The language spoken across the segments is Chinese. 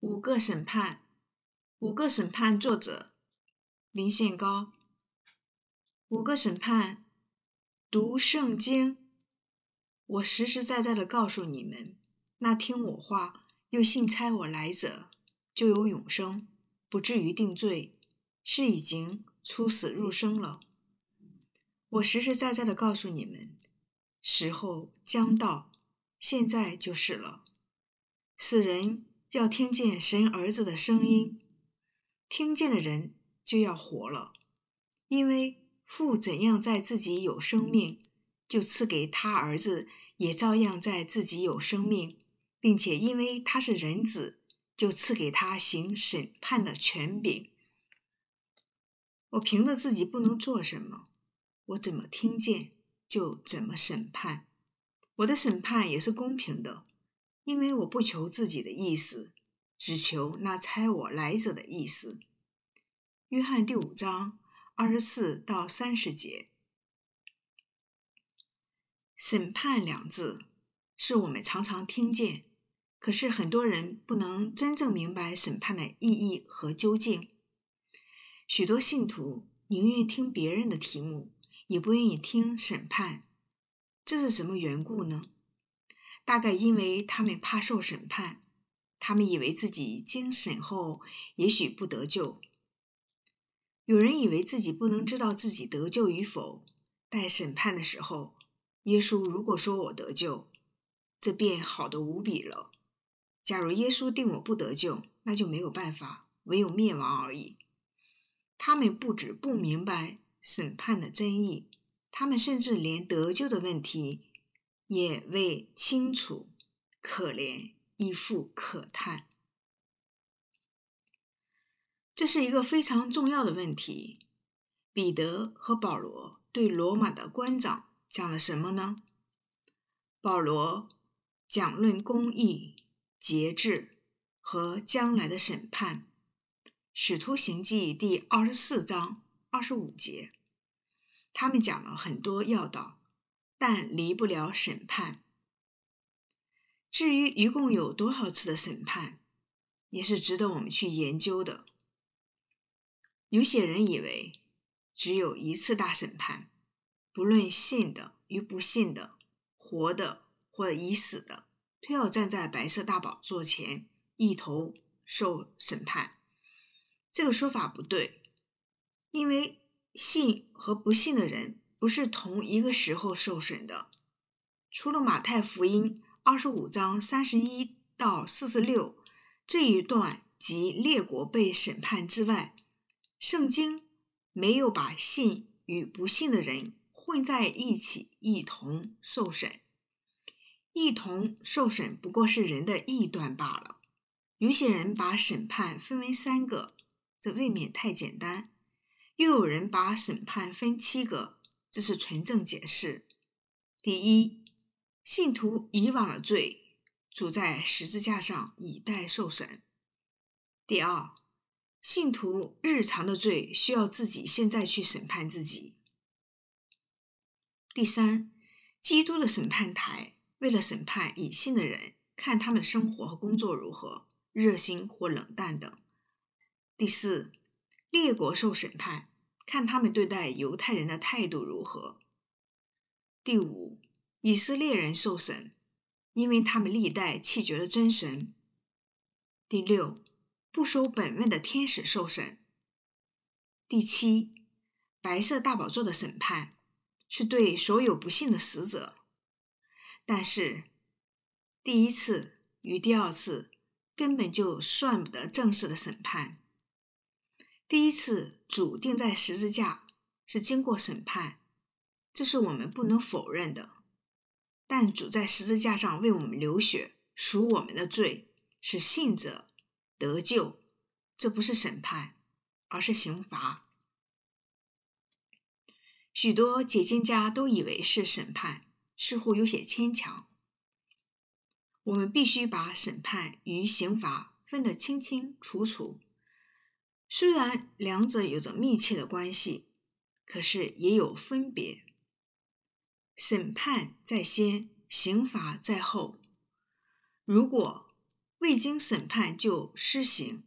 五个审判，五个审判，作者林献高。五个审判，读圣经，我实实在在的告诉你们，那听我话又信差我来者，就有永生，不至于定罪，是已经出死入生了。我实实在在的告诉你们，时候将到，现在就是了，死人。要听见神儿子的声音，听见的人就要活了，因为父怎样在自己有生命，就赐给他儿子也照样在自己有生命，并且因为他是人子，就赐给他行审判的权柄。我凭着自己不能做什么，我怎么听见就怎么审判，我的审判也是公平的。因为我不求自己的意思，只求那猜我来者的意思。约翰第五章二十四到三十节，审判两字是我们常常听见，可是很多人不能真正明白审判的意义和究竟。许多信徒宁愿听别人的题目，也不愿意听审判，这是什么缘故呢？大概因为他们怕受审判，他们以为自己经审后也许不得救。有人以为自己不能知道自己得救与否，待审判的时候，耶稣如果说我得救，这便好的无比了；假如耶稣定我不得救，那就没有办法，唯有灭亡而已。他们不止不明白审判的真意，他们甚至连得救的问题。也未清楚，可怜，亦复可叹。这是一个非常重要的问题。彼得和保罗对罗马的官长讲了什么呢？保罗讲论公义、节制和将来的审判，《使徒行记》第二十四章二十五节。他们讲了很多要道。但离不了审判。至于一共有多少次的审判，也是值得我们去研究的。有些人以为只有一次大审判，不论信的与不信的，活的或已死的，都要站在白色大宝座前，一头受审判。这个说法不对，因为信和不信的人。不是同一个时候受审的。除了马太福音二十五章三十一到四十六这一段及列国被审判之外，圣经没有把信与不信的人混在一起一同受审。一同受审不过是人的臆断罢了。有些人把审判分为三个，这未免太简单；又有人把审判分七个。这是纯正解释：第一，信徒以往的罪，主在十字架上以待受审；第二，信徒日常的罪，需要自己现在去审判自己；第三，基督的审判台，为了审判已信的人，看他们生活和工作如何，热心或冷淡等；第四，列国受审判。看他们对待犹太人的态度如何。第五，以色列人受审，因为他们历代弃绝了真神。第六，不守本位的天使受审。第七，白色大宝座的审判是对所有不幸的死者。但是，第一次与第二次根本就算不得正式的审判。第一次。主钉在十字架是经过审判，这是我们不能否认的。但主在十字架上为我们流血，赎我们的罪，使信者得救，这不是审判，而是刑罚。许多解经家都以为是审判，似乎有些牵强。我们必须把审判与刑罚分得清清楚楚。虽然两者有着密切的关系，可是也有分别。审判在先，刑罚在后。如果未经审判就施行，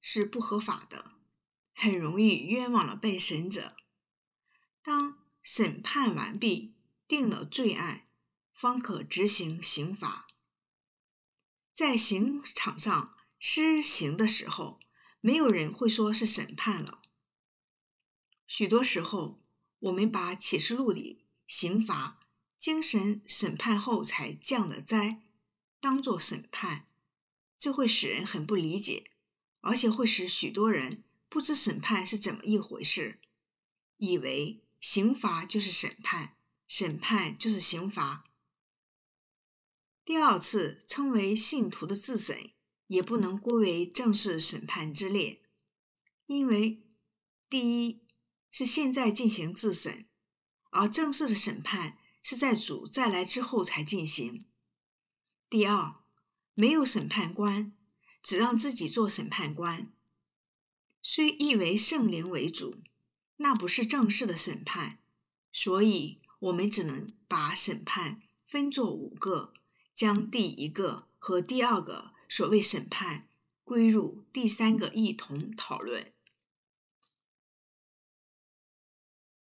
是不合法的，很容易冤枉了被审者。当审判完毕，定了罪案，方可执行刑罚。在刑场上施行的时候。没有人会说是审判了。许多时候，我们把启示录里刑罚、精神审判后才降的灾，当做审判，这会使人很不理解，而且会使许多人不知审判是怎么一回事，以为刑罚就是审判，审判就是刑罚。第二次称为信徒的自审。也不能归为正式审判之列，因为第一是现在进行自审，而正式的审判是在主再来之后才进行；第二，没有审判官，只让自己做审判官，虽意为圣灵为主，那不是正式的审判，所以我们只能把审判分作五个，将第一个和第二个。所谓审判，归入第三个，一同讨论。